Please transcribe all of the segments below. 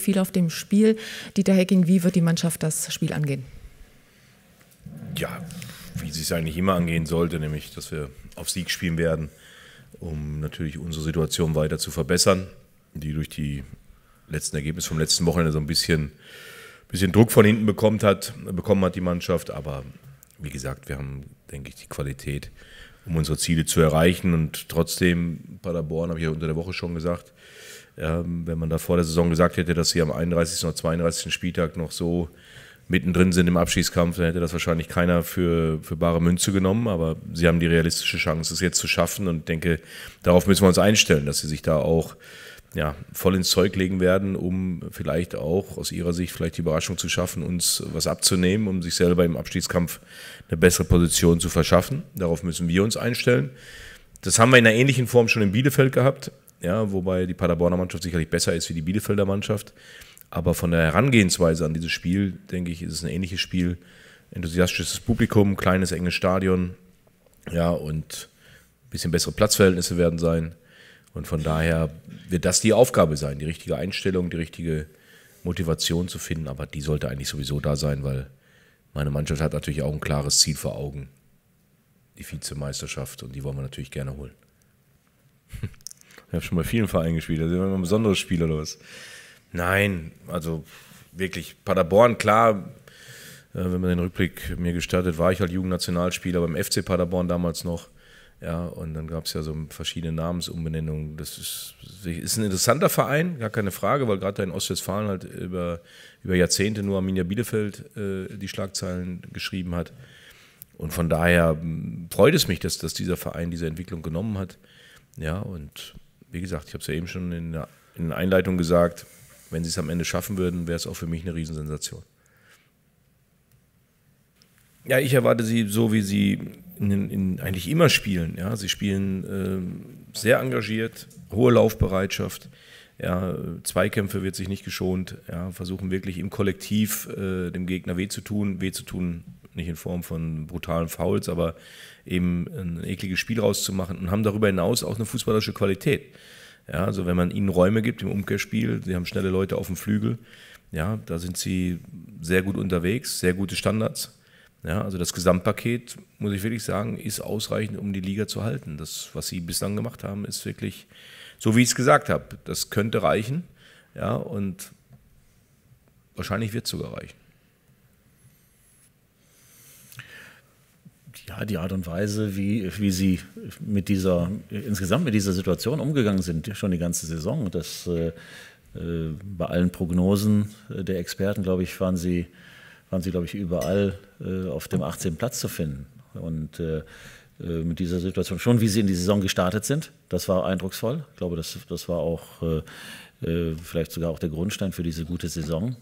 viel auf dem Spiel. Dieter Hecking, wie wird die Mannschaft das Spiel angehen? Ja, wie sie es eigentlich immer angehen sollte, nämlich dass wir auf Sieg spielen werden, um natürlich unsere Situation weiter zu verbessern, die durch die letzten Ergebnisse vom letzten Wochenende so ein bisschen, bisschen Druck von hinten bekommen hat, bekommen hat die Mannschaft. Aber wie gesagt, wir haben, denke ich, die Qualität, um unsere Ziele zu erreichen. Und trotzdem, Paderborn, habe ich ja unter der Woche schon gesagt, ähm, wenn man da vor der Saison gesagt hätte, dass sie am 31. oder 32. Spieltag noch so mittendrin sind im Abschießkampf, dann hätte das wahrscheinlich keiner für, für bare Münze genommen. Aber sie haben die realistische Chance, es jetzt zu schaffen. Und ich denke, darauf müssen wir uns einstellen, dass sie sich da auch ja, voll ins Zeug legen werden, um vielleicht auch aus ihrer Sicht vielleicht die Überraschung zu schaffen, uns was abzunehmen, um sich selber im Abschiedskampf eine bessere Position zu verschaffen. Darauf müssen wir uns einstellen. Das haben wir in einer ähnlichen Form schon in Bielefeld gehabt ja, wobei die Paderborner Mannschaft sicherlich besser ist wie die Bielefelder Mannschaft. Aber von der Herangehensweise an dieses Spiel, denke ich, ist es ein ähnliches Spiel. Enthusiastisches Publikum, kleines, enges Stadion, ja, und ein bisschen bessere Platzverhältnisse werden sein. Und von daher wird das die Aufgabe sein, die richtige Einstellung, die richtige Motivation zu finden. Aber die sollte eigentlich sowieso da sein, weil meine Mannschaft hat natürlich auch ein klares Ziel vor Augen. Die Vizemeisterschaft und die wollen wir natürlich gerne holen. Ich habe schon bei vielen Vereinen gespielt. Da sind wir immer ein besonderes Spiel oder was? Nein, also wirklich. Paderborn, klar, äh, wenn man den Rückblick mir gestattet, war ich halt Jugendnationalspieler beim FC Paderborn damals noch. Ja, und dann gab es ja so verschiedene Namensumbenennungen. Das ist, ist ein interessanter Verein, gar keine Frage, weil gerade da in Ostwestfalen halt über, über Jahrzehnte nur Arminia Bielefeld äh, die Schlagzeilen geschrieben hat. Und von daher hm, freut es mich, dass, dass dieser Verein diese Entwicklung genommen hat. Ja, und wie gesagt, ich habe es ja eben schon in der, in der Einleitung gesagt, wenn sie es am Ende schaffen würden, wäre es auch für mich eine Riesensensation. Ja, ich erwarte sie so, wie sie in, in eigentlich immer spielen. Ja, sie spielen äh, sehr engagiert, hohe Laufbereitschaft. Ja, Zweikämpfe wird sich nicht geschont. Ja, versuchen wirklich im Kollektiv äh, dem Gegner weh zu tun. Weh zu tun nicht in Form von brutalen Fouls, aber eben ein ekliges Spiel rauszumachen und haben darüber hinaus auch eine fußballerische Qualität. Ja, also wenn man ihnen Räume gibt im Umkehrspiel, sie haben schnelle Leute auf dem Flügel, ja, da sind sie sehr gut unterwegs, sehr gute Standards. Ja, also das Gesamtpaket, muss ich wirklich sagen, ist ausreichend, um die Liga zu halten. Das, was sie bislang gemacht haben, ist wirklich, so wie ich es gesagt habe, das könnte reichen. Ja, und wahrscheinlich wird es sogar reichen. ja, die Art und Weise, wie, wie sie mit dieser, insgesamt mit dieser Situation umgegangen sind, schon die ganze Saison. Das, äh, äh, bei allen Prognosen der Experten, glaube ich, waren sie, waren sie glaube ich, überall äh, auf dem 18. Platz zu finden. Und äh, äh, mit dieser Situation, schon wie sie in die Saison gestartet sind, das war eindrucksvoll. Ich glaube, das, das war auch äh, vielleicht sogar auch der Grundstein für diese gute Saison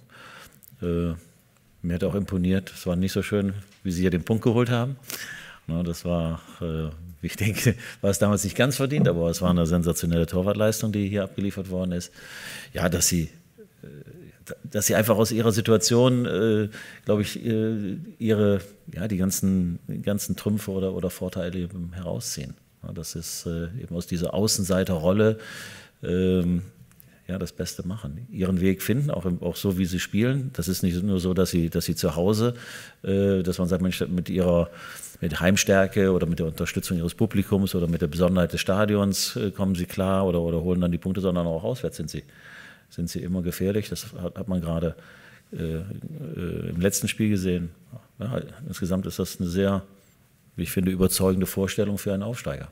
mir hat auch imponiert, es war nicht so schön, wie sie hier den Punkt geholt haben. Das war, äh, ich denke, war es damals nicht ganz verdient, aber es war eine sensationelle Torwartleistung, die hier abgeliefert worden ist. Ja, dass sie, äh, dass sie einfach aus ihrer Situation, äh, glaube ich, ihre, ja, die ganzen, ganzen Trümpfe oder, oder Vorteile herausziehen. Das ist eben aus dieser Außenseiterrolle. Ähm, ja, das Beste machen, ihren Weg finden, auch, auch so, wie sie spielen. Das ist nicht nur so, dass sie, dass sie zu Hause, äh, dass man sagt, Mensch, mit ihrer mit Heimstärke oder mit der Unterstützung ihres Publikums oder mit der Besonderheit des Stadions äh, kommen sie klar oder, oder holen dann die Punkte, sondern auch auswärts sind sie, sind sie immer gefährlich. Das hat, hat man gerade äh, äh im letzten Spiel gesehen. Ja, insgesamt ist das eine sehr, wie ich finde, überzeugende Vorstellung für einen Aufsteiger.